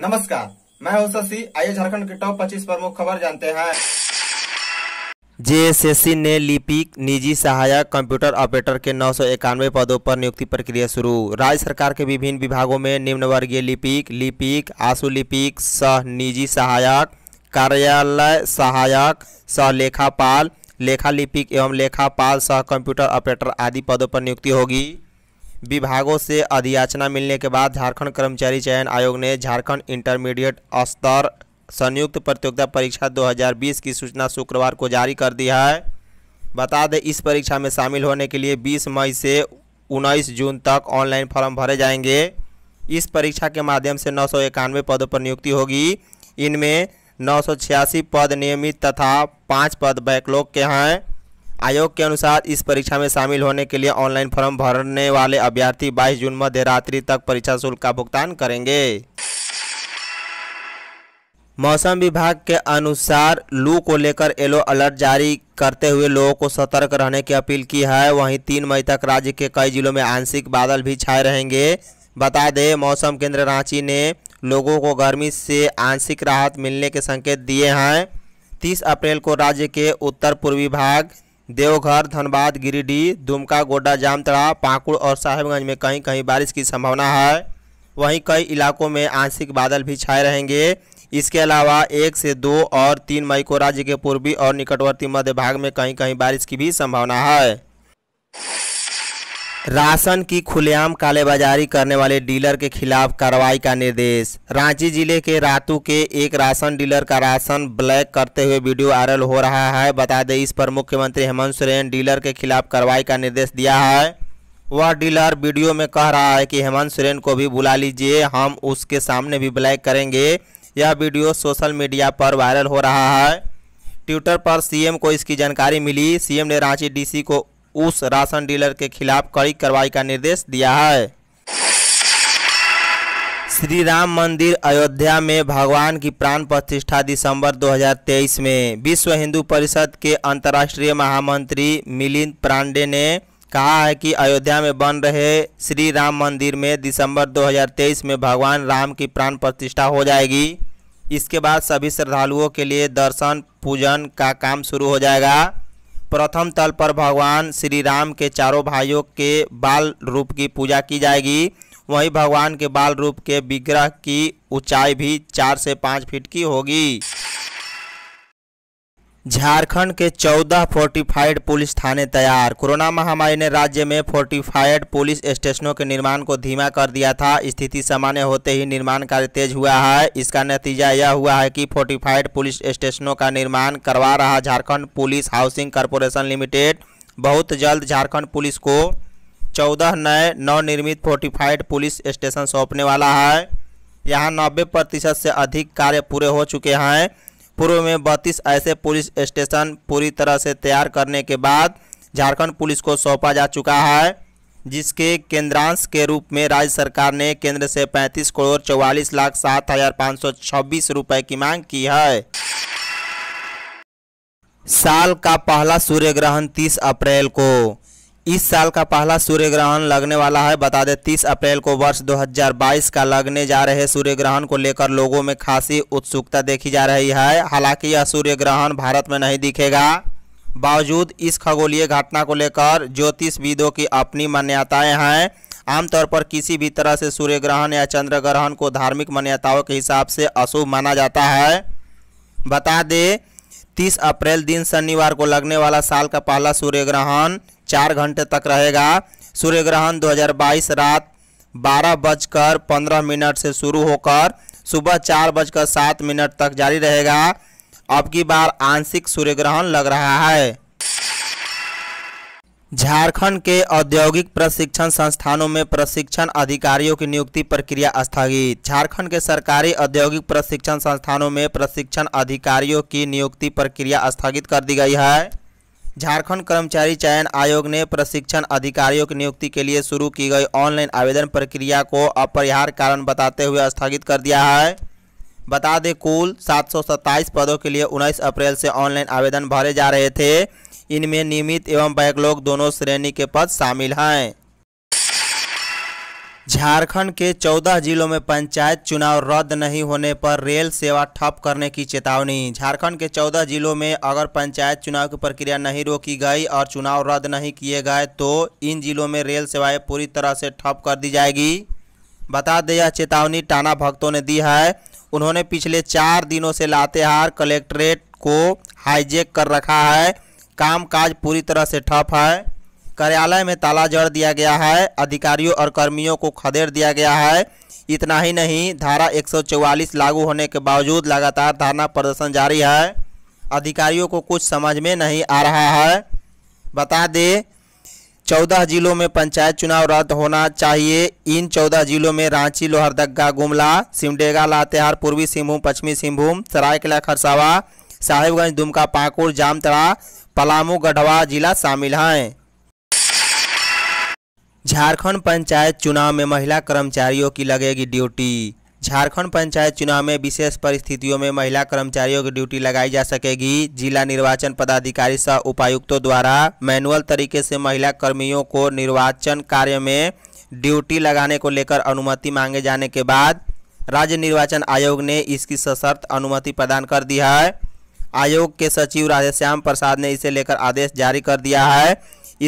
नमस्कार मैं हूं शशि आइए झारखंड के टॉप 25 प्रमुख खबर जानते हैं जेएसएससी ने लिपिक निजी सहायक कंप्यूटर ऑपरेटर के नौ पदों पर नियुक्ति प्रक्रिया शुरू राज्य सरकार के विभिन्न विभागों में निम्न वर्गीय लिपिक लिपिक आशु लिपिक सह निजी सहायक कार्यालय सहायक सह लेखापाल लेखा लिपिक एवं लेखापाल सह कंप्यूटर ऑपरेटर आदि पदों पर नियुक्ति होगी विभागों से अधियाचना मिलने के बाद झारखंड कर्मचारी चयन आयोग ने झारखंड इंटरमीडिएट स्तर संयुक्त प्रतियोगिता परीक्षा 2020 की सूचना शुक्रवार को जारी कर दी है बता दें इस परीक्षा में शामिल होने के लिए 20 मई से 19 जून तक ऑनलाइन फॉर्म भरे जाएंगे इस परीक्षा के माध्यम से नौ पदों पर नियुक्ति होगी इनमें नौ पद नियमित तथा पाँच पद बैकलॉग के हैं आयोग के अनुसार इस परीक्षा में शामिल होने के लिए ऑनलाइन फॉर्म भरने वाले अभ्यर्थी 22 जून मध्य रात्रि तक परीक्षा शुल्क का भुगतान करेंगे मौसम विभाग के अनुसार लू को लेकर येलो अलर्ट जारी करते हुए लोगों को सतर्क रहने की अपील की है वहीं तीन मई तक राज्य के कई जिलों में आंशिक बादल भी छाए रहेंगे बता दें मौसम केंद्र रांची ने लोगों को गर्मी से आंशिक राहत मिलने के संकेत दिए हैं 30 अप्रैल को राज्य के उत्तर पूर्वी भाग देवघर धनबाद गिरिडीह दुमका गोड्डा जामतड़ा पाकुड़ और साहेबगंज में कहीं कहीं बारिश की संभावना है वहीं कई इलाकों में आंशिक बादल भी छाए रहेंगे इसके अलावा एक से दो और तीन मई को राज्य के पूर्वी और निकटवर्ती मध्य भाग में कहीं कहीं बारिश की भी संभावना है राशन की खुलेआम कालेबाजारी करने वाले डीलर के खिलाफ कार्रवाई का निर्देश रांची जिले के रातू के एक राशन डीलर का राशन ब्लैक करते हुए वीडियो वायरल हो रहा है बता दें इस पर मुख्यमंत्री हेमंत सोरेन डीलर के खिलाफ कार्रवाई का निर्देश दिया है वह डीलर वीडियो में कह रहा है कि हेमंत सोरेन को भी बुला लीजिए हम उसके सामने भी ब्लैक करेंगे यह वीडियो सोशल मीडिया पर वायरल हो रहा है ट्विटर पर सीएम को इसकी जानकारी मिली सीएम ने रांची डीसी को उस राशन डीलर के खिलाफ कड़ी कार्रवाई का निर्देश दिया है श्री राम मंदिर अयोध्या में भगवान की प्राण प्रतिष्ठा दिसंबर 2023 में विश्व हिंदू परिषद के अंतर्राष्ट्रीय महामंत्री मिलिंद पांडे ने कहा है कि अयोध्या में बन रहे श्री राम मंदिर में दिसंबर 2023 में भगवान राम की प्राण प्रतिष्ठा हो जाएगी इसके बाद सभी श्रद्धालुओं के लिए दर्शन पूजन का काम शुरू हो जाएगा प्रथम तल पर भगवान श्री राम के चारों भाइयों के बाल रूप की पूजा की जाएगी वहीं भगवान के बाल रूप के विग्रह की ऊंचाई भी चार से पाँच फीट की होगी झारखंड के 14 फोर्टिफाइड पुलिस थाने तैयार कोरोना महामारी ने राज्य में फोर्टिफाइड पुलिस स्टेशनों के निर्माण को धीमा कर दिया था स्थिति सामान्य होते ही निर्माण कार्य तेज हुआ है इसका नतीजा यह हुआ है कि फोर्टिफाइड पुलिस स्टेशनों का निर्माण करवा रहा Jharkhand police housing corporation limited बहुत जल्द झारखंड पुलिस को चौदह नए नवनिर्मित फोर्टिफाइड पुलिस स्टेशन सौंपने वाला है यहाँ नब्बे प्रतिशत से अधिक कार्य पूरे हो चुके हैं पूर्व में बत्तीस ऐसे पुलिस स्टेशन पूरी तरह से तैयार करने के बाद झारखंड पुलिस को सौंपा जा चुका है जिसके केंद्रांश के रूप में राज्य सरकार ने केंद्र से 35 करोड़ चौवालीस लाख सात हजार पाँच सौ छब्बीस रुपये की मांग की है साल का पहला सूर्य ग्रहण 30 अप्रैल को इस साल का पहला सूर्य ग्रहण लगने वाला है बता दें तीस अप्रैल को वर्ष 2022 का लगने जा रहे सूर्य ग्रहण को लेकर लोगों में खासी उत्सुकता देखी जा रही है हालांकि यह सूर्य ग्रहण भारत में नहीं दिखेगा बावजूद इस खगोलीय घटना को लेकर ज्योतिषविदों की अपनी मान्यताएं हैं आमतौर पर किसी भी तरह से सूर्य ग्रहण या चंद्र ग्रहण को धार्मिक मान्यताओं के हिसाब से अशुभ माना जाता है बता दें तीस अप्रैल दिन शनिवार को लगने वाला साल का पहला सूर्य ग्रहण चार घंटे तक रहेगा सूर्य ग्रहण 2022 रात बारह बजकर पंद्रह मिनट से शुरू होकर सुबह चार बजकर सात मिनट तक जारी रहेगा अब की बार आंशिक सूर्य ग्रहण लग रहा है झारखंड के औद्योगिक प्रशिक्षण संस्थानों में प्रशिक्षण अधिकारियों की नियुक्ति प्रक्रिया स्थगित झारखंड के सरकारी औद्योगिक प्रशिक्षण संस्थानों में प्रशिक्षण अधिकारियों की नियुक्ति प्रक्रिया स्थगित कर दी गई है झारखंड कर्मचारी चयन आयोग ने प्रशिक्षण अधिकारियों की नियुक्ति के लिए शुरू की गई ऑनलाइन आवेदन प्रक्रिया को अपरिहार्य कारण बताते हुए स्थगित कर दिया है बता दें कुल सात पदों के लिए 19 अप्रैल से ऑनलाइन आवेदन भरे जा रहे थे इनमें नियमित एवं बैकलॉग दोनों श्रेणी के पद शामिल हैं झारखंड के 14 जिलों में पंचायत चुनाव रद्द नहीं होने पर रेल सेवा ठप करने की चेतावनी झारखंड के 14 जिलों में अगर पंचायत चुनाव की प्रक्रिया नहीं रोकी गई और चुनाव रद्द नहीं किए गए तो इन जिलों में रेल सेवाएं पूरी तरह से ठप कर दी जाएगी बता दें यह चेतावनी टाना भक्तों ने दी है उन्होंने पिछले चार दिनों से लातेहार कलेक्ट्रेट को हाईजेक कर रखा है कामकाज पूरी तरह से ठप है कार्यालय में ताला जड़ दिया गया है अधिकारियों और कर्मियों को खदेड़ दिया गया है इतना ही नहीं धारा 144 लागू होने के बावजूद लगातार धरना प्रदर्शन जारी है अधिकारियों को कुछ समझ में नहीं आ रहा है बता दें चौदह जिलों में पंचायत चुनाव रद्द होना चाहिए इन चौदह जिलों में रांची लोहरदगा गुमला सिमडेगा लातेहार पूर्वी सिंहभूम पश्चिमी सिंहभूम सरायकला खरसावा साहिबगंज दुमका पाकुड़ जामतड़ा पलामू गढ़वा जिला शामिल हैं झारखंड पंचायत चुनाव में महिला कर्मचारियों की लगेगी ड्यूटी झारखंड पंचायत चुनाव में विशेष परिस्थितियों में महिला कर्मचारियों की ड्यूटी लगाई जा सकेगी जिला निर्वाचन पदाधिकारी सह उपायुक्तों द्वारा मैनुअल तरीके से महिला कर्मियों को निर्वाचन कार्य में ड्यूटी लगाने को लेकर अनुमति मांगे जाने के बाद राज्य निर्वाचन आयोग ने इसकी सशर्त अनुमति प्रदान कर दी है आयोग के सचिव राधेश्याम प्रसाद ने इसे लेकर आदेश जारी कर दिया है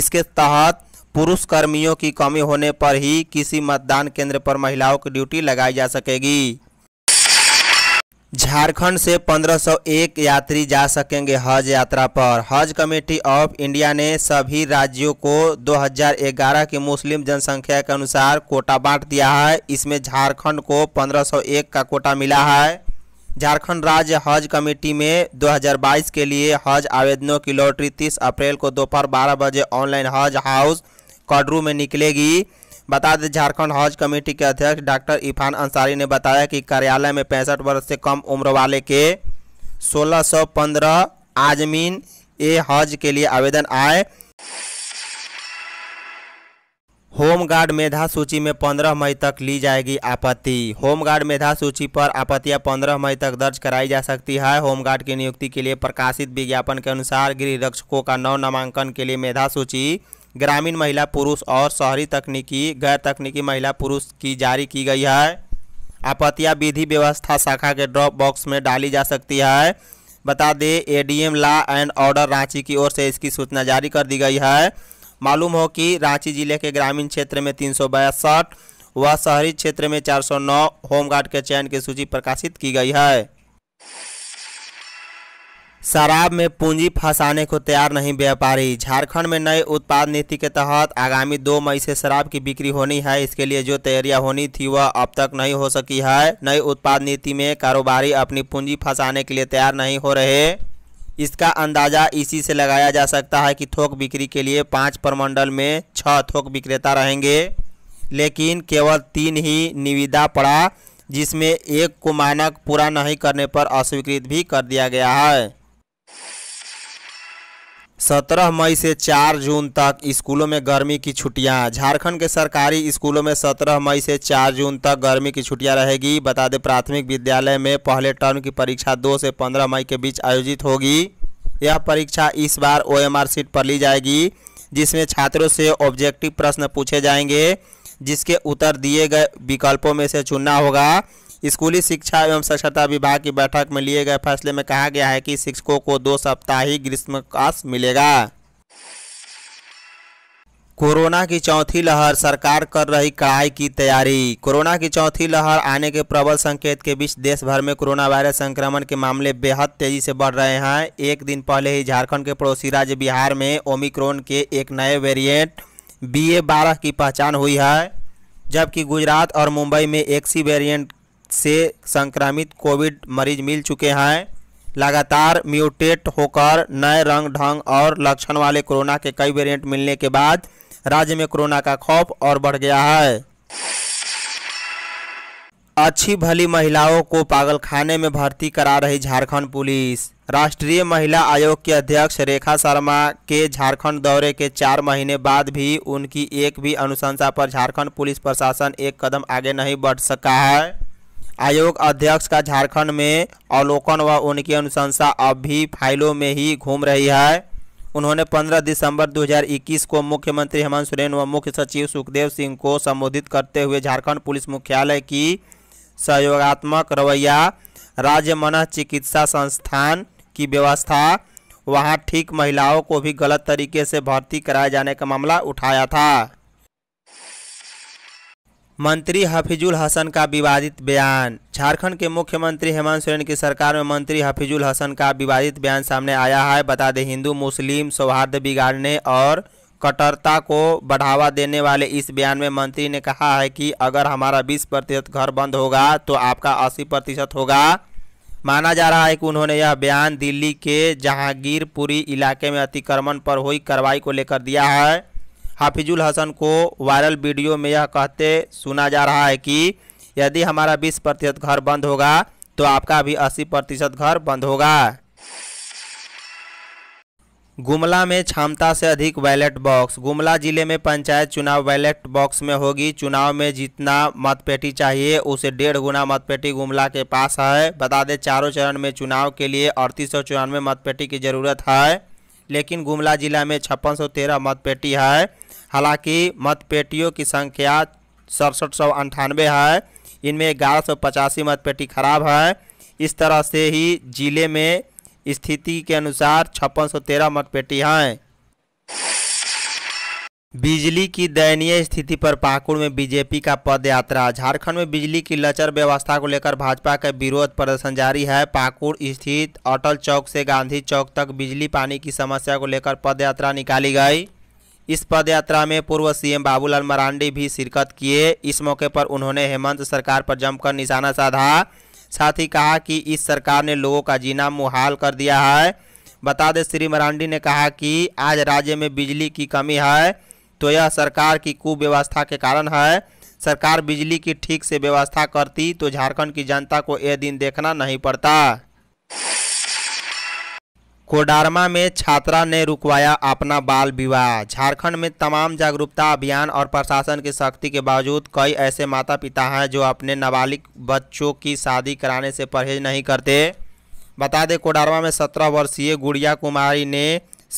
इसके तहत पुरुष कर्मियों की कमी होने पर ही किसी मतदान केंद्र पर महिलाओं की ड्यूटी लगाई जा सकेगी झारखंड से 1501 यात्री जा सकेंगे हज यात्रा पर हज कमेटी ऑफ इंडिया ने सभी राज्यों को 2011 की मुस्लिम जनसंख्या के अनुसार कोटा बांट दिया है इसमें झारखंड को 1501 का कोटा मिला है झारखंड राज्य हज कमेटी में 2022 के लिए हज आवेदनों की लॉटरी 30 अप्रैल को दोपहर 12 बजे ऑनलाइन हज हाउस कॉडरू में निकलेगी बता दें झारखंड हज कमेटी के अध्यक्ष डॉक्टर इरफान अंसारी ने बताया कि कार्यालय में पैंसठ वर्ष से कम उम्र वाले के 1615 आजमीन ए हज के लिए आवेदन आए होमगार्ड मेधा सूची में 15 मई तक ली जाएगी आपत्ति होमगार्ड मेधा सूची पर आपत्तियां 15 मई तक दर्ज कराई जा सकती है होमगार्ड की नियुक्ति के लिए प्रकाशित विज्ञापन के अनुसार गृह रक्षकों का नौ नामांकन के लिए मेधा सूची ग्रामीण महिला पुरुष और शहरी तकनीकी गैर तकनीकी महिला पुरुष की जारी की गई है आपत्तियाँ विधि व्यवस्था शाखा के ड्रॉप बॉक्स में डाली जा सकती है बता दें ADM law and order Ranchi की ओर से इसकी सूचना जारी कर दी गई है मालूम हो कि रांची जिले के ग्रामीण क्षेत्र में तीन व शहरी क्षेत्र में 409 होमगार्ड के चयन की सूची प्रकाशित की गई है शराब में पूंजी फंसाने को तैयार नहीं व्यापारी झारखंड में नए उत्पाद नीति के तहत आगामी दो मई से शराब की बिक्री होनी है इसके लिए जो तैयारियां होनी थी वह अब तक नहीं हो सकी है नई उत्पाद नीति में कारोबारी अपनी पूंजी फंसाने के लिए तैयार नहीं हो रहे इसका अंदाजा इसी से लगाया जा सकता है कि थोक बिक्री के लिए पाँच प्रमंडल में छः थोक विक्रेता रहेंगे लेकिन केवल तीन ही निविदा पड़ा जिसमें एक को मानक पूरा नहीं करने पर अस्वीकृत भी कर दिया गया है सत्रह मई से चार जून तक स्कूलों में गर्मी की छुट्टियां झारखंड के सरकारी स्कूलों में सत्रह मई से चार जून तक गर्मी की छुट्टियां रहेगी बता दें प्राथमिक विद्यालय में पहले टर्म की परीक्षा दो से पंद्रह मई के बीच आयोजित होगी यह परीक्षा इस बार ओएमआर सीट पर ली जाएगी जिसमें छात्रों से ऑब्जेक्टिव प्रश्न पूछे जाएंगे जिसके उत्तर दिए गए विकल्पों में से चुनना होगा स्कूली शिक्षा एवं साक्षरता विभाग की बैठक में लिए गए फैसले में कहा गया है कि शिक्षकों को दो साप्ताहिक ग्रीष्मकाश मिलेगा कोरोना की चौथी लहर सरकार कर रही कड़ाई की तैयारी कोरोना की चौथी लहर आने के प्रबल संकेत के बीच देश भर में कोरोना वायरस संक्रमण के मामले बेहद तेजी से बढ़ रहे हैं एक दिन पहले ही झारखंड के पड़ोसी राज्य बिहार में ओमिक्रोन के एक नए वेरिएंट बी ए बारह की पहचान हुई है जबकि गुजरात और मुंबई में एक सी वेरियंट से संक्रमित कोविड मरीज मिल चुके हैं लगातार म्यूटेट होकर नए रंग ढंग और लक्षण वाले कोरोना के कई वेरिएंट मिलने के बाद राज्य में कोरोना का खौफ और बढ़ गया है अच्छी भली महिलाओं को पागलखाने में भर्ती करा रही झारखंड पुलिस राष्ट्रीय महिला आयोग की अध्यक्ष रेखा शर्मा के झारखंड दौरे के चार महीने बाद भी उनकी एक भी अनुशंसा पर झारखंड पुलिस प्रशासन एक कदम आगे नहीं बढ़ सका है आयोग अध्यक्ष का झारखंड में अवलोकन व उनकी अनुशंसा अब भी फाइलों में ही घूम रही है उन्होंने 15 दिसंबर 2021 को मुख्यमंत्री हेमंत सोरेन व मुख्य सचिव सुखदेव सिंह को संबोधित करते हुए झारखंड पुलिस मुख्यालय की सहयोगात्मक रवैया राज्य मन चिकित्सा संस्थान की व्यवस्था वहां ठीक महिलाओं को भी गलत तरीके से भर्ती कराए जाने का मामला उठाया था मंत्री हफीजुल हसन का विवादित बयान झारखंड के मुख्यमंत्री हेमंत सोरेन की सरकार में मंत्री हफीजुल हसन का विवादित बयान सामने आया है बता दें हिंदू मुस्लिम सौहार्द बिगाड़ने और कट्टरता को बढ़ावा देने वाले इस बयान में मंत्री ने कहा है कि अगर हमारा 20 प्रतिशत घर बंद होगा तो आपका 80 प्रतिशत होगा माना जा रहा है कि उन्होंने यह बयान दिल्ली के जहांगीरपुरी इलाके में अतिक्रमण पर हुई कार्रवाई को लेकर दिया है हाफिजुल हसन को वायरल वीडियो में यह कहते सुना जा रहा है कि यदि हमारा 20 प्रतिशत घर बंद होगा तो आपका भी 80 प्रतिशत घर बंद होगा गुमला में क्षमता से अधिक बैलेट बॉक्स गुमला जिले में पंचायत चुनाव बैलेट बॉक्स में होगी चुनाव में जितना मतपेटी चाहिए उसे डेढ़ गुना मतपेटी गुमला के पास है बता दें चारों चरण में चुनाव के लिए अड़तीस सौ चौरानवे मतपेटी की जरूरत है लेकिन गुमला जिला में छप्पन सौ तेरह मतपेटी है हालांकि मतपेटियों की संख्या सड़सठ सौ अंठानवे है इनमें ग्यारह सौ पचासी मतपेटी खराब है इस तरह से ही जिले में स्थिति के अनुसार छप्पन सौ तेरह मतपेटी हैं बिजली की दयनीय स्थिति पर पाकुड़ में बीजेपी का पद यात्रा झारखंड में बिजली की लचर व्यवस्था को लेकर भाजपा का विरोध प्रदर्शन जारी है पाकुड़ स्थित अटल चौक से गांधी चौक तक बिजली पानी की समस्या को लेकर पदयात्रा निकाली गई इस पदयात्रा में पूर्व सीएम बाबूलाल मरांडी भी शिरकत किए इस मौके पर उन्होंने हेमंत सरकार पर जमकर निशाना साधा साथ ही कहा कि इस सरकार ने लोगों का जीना मुहाल कर दिया है बता दें श्री मरांडी ने कहा कि आज राज्य में बिजली की कमी है तो यह सरकार की कुव्यवस्था के कारण है सरकार बिजली की ठीक से व्यवस्था करती तो झारखंड की जनता को यह दिन देखना नहीं पड़ता कोडारमा में छात्रा ने रुकवाया अपना बाल विवाह झारखंड में तमाम जागरूकता अभियान और प्रशासन की सख्ती के बावजूद कई ऐसे माता पिता हैं जो अपने नाबालिग बच्चों की शादी कराने से परहेज नहीं करते बता दें कोडारमा में सत्रह वर्षीय गुड़िया कुमारी ने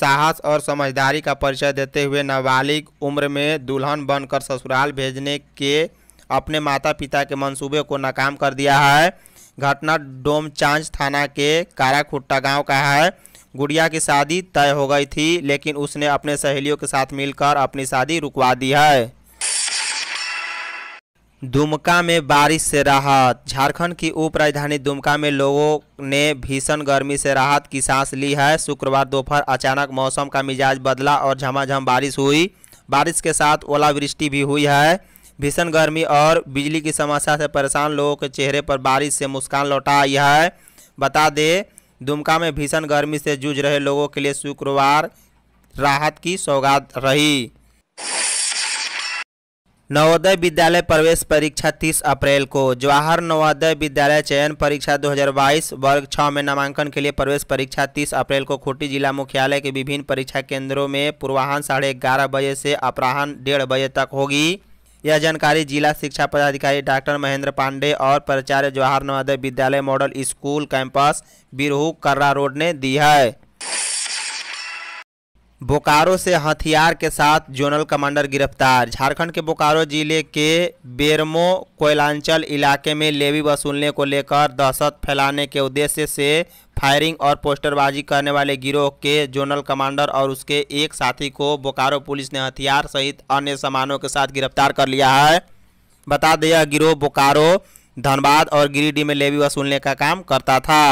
साहस और समझदारी का परिचय देते हुए नाबालिग उम्र में दुल्हन बनकर ससुराल भेजने के अपने माता पिता के मंसूबे को नाकाम कर दिया है घटना डोमचांच थाना के काराखुट्टा गांव का है गुड़िया की शादी तय हो गई थी लेकिन उसने अपने सहेलियों के साथ मिलकर अपनी शादी रुकवा दी है दुमका में बारिश से राहत झारखंड की उप राजधानी दुमका में लोगों ने भीषण गर्मी से राहत की सांस ली है शुक्रवार दोपहर अचानक मौसम का मिजाज बदला और झमाझम बारिश हुई बारिश के साथ ओलावृष्टि भी हुई है भीषण गर्मी और बिजली की समस्या से परेशान लोगों के चेहरे पर बारिश से मुस्कान लौटा आई है बता दें दुमका में भीषण गर्मी से जूझ रहे लोगों के लिए शुक्रवार राहत की सौगात रही नवोदय विद्यालय प्रवेश परीक्षा 30 अप्रैल को जवाहर नवोदय विद्यालय चयन परीक्षा 2022 वर्ग छः में नामांकन के लिए प्रवेश परीक्षा 30 अप्रैल को खूंटी जिला मुख्यालय के विभिन्न परीक्षा केंद्रों में पूर्वाहन साढ़े ग्यारह बजे से अपराहन डेढ़ बजे तक होगी यह जानकारी जिला शिक्षा पदाधिकारी डॉक्टर महेंद्र पांडे और प्राचार्य Jawahar Navodaya Vidyalaya model school campus Birhu Karra road ने दी है बोकारो से हथियार के साथ जोनल कमांडर गिरफ्तार झारखंड के बोकारो जिले के बेरमो कोयलांचल इलाके में लेवी वसूलने को लेकर दहशत फैलाने के उद्देश्य से फायरिंग और पोस्टरबाजी करने वाले गिरोह के जोनल कमांडर और उसके एक साथी को बोकारो पुलिस ने हथियार सहित अन्य सामानों के साथ गिरफ्तार कर लिया है बता दें यह गिरोह बोकारो धनबाद और गिरिडीह में लेवी वसूलने का काम करता था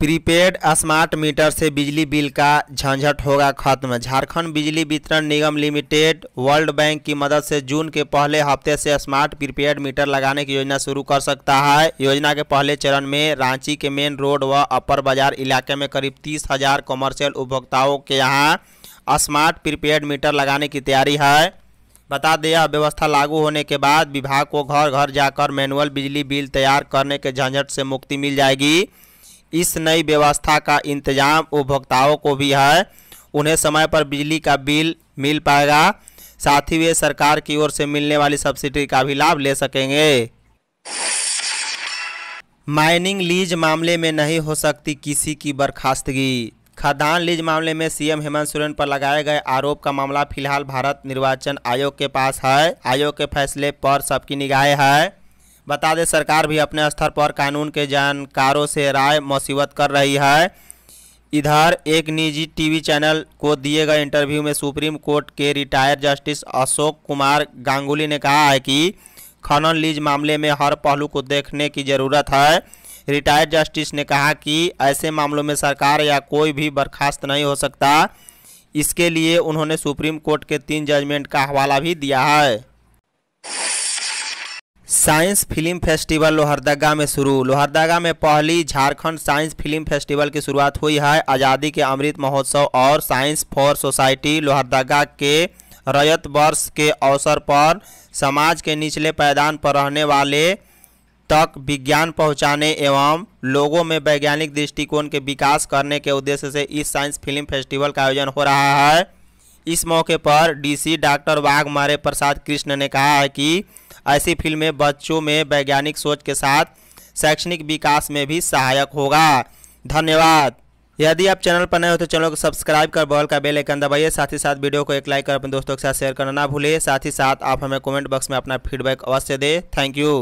प्रीपेड स्मार्ट मीटर से बिजली बिल का झंझट होगा खत्म झारखंड बिजली वितरण निगम लिमिटेड वर्ल्ड बैंक की मदद से जून के पहले हफ्ते से स्मार्ट प्रीपेड मीटर लगाने की योजना शुरू कर सकता है योजना के पहले चरण में रांची के मेन रोड व अपर बाजार इलाके में करीब तीस हजार कॉमर्शियल उपभोक्ताओं के यहाँ स्मार्ट प्रीपेड मीटर लगाने की तैयारी है बता दें यह व्यवस्था लागू होने के बाद विभाग को घर घर जाकर मैनुअल बिजली बिल तैयार करने के झंझट से मुक्ति मिल जाएगी इस नई व्यवस्था का इंतजाम उपभोक्ताओं को भी है उन्हें समय पर बिजली का बिल मिल पाएगा साथ ही वे सरकार की ओर से मिलने वाली सब्सिडी का भी लाभ ले सकेंगे माइनिंग लीज मामले में नहीं हो सकती किसी की बर्खास्तगी खदान लीज मामले में सीएम हेमंत सोरेन पर लगाए गए आरोप का मामला फिलहाल भारत निर्वाचन आयोग के पास है आयोग के फैसले पर सबकी निगाहें हैं बता दें सरकार भी अपने स्तर पर कानून के जानकारों से राय मसीबत कर रही है इधर एक निजी टीवी चैनल को दिए गए इंटरव्यू में सुप्रीम कोर्ट के रिटायर्ड जस्टिस अशोक कुमार गांगुली ने कहा है कि खनन लीज मामले में हर पहलू को देखने की ज़रूरत है रिटायर्ड जस्टिस ने कहा कि ऐसे मामलों में सरकार या कोई भी बर्खास्त नहीं हो सकता इसके लिए उन्होंने सुप्रीम कोर्ट के तीन जजमेंट का हवाला भी दिया है साइंस फिल्म फेस्टिवल लोहरदगा में शुरू लोहरदगा में पहली झारखंड साइंस फिल्म फेस्टिवल की शुरुआत हुई है आज़ादी के अमृत महोत्सव और साइंस फॉर सोसाइटी लोहरदगा के रयत वर्ष के अवसर पर समाज के निचले पैदान पर रहने वाले तक विज्ञान पहुंचाने एवं लोगों में वैज्ञानिक दृष्टिकोण के विकास करने के उद्देश्य से इस साइंस फिल्म फेस्टिवल का आयोजन हो रहा है इस मौके पर डीसी डॉक्टर वाघमारे प्रसाद कृष्ण ने कहा है कि ऐसी फिल्में बच्चों में वैज्ञानिक सोच के साथ शैक्षणिक विकास में भी सहायक होगा धन्यवाद यदि आप चैनल पर नए हो तो चैनल को सब्सक्राइब कर बॉल का बेल आइकन दबाइए साथ ही साथ वीडियो को एक लाइक कर अपने दोस्तों के साथ शेयर करना ना भूलिए साथ ही साथ आप हमें कमेंट बॉक्स में अपना फीडबैक अवश्य दें थैंक यू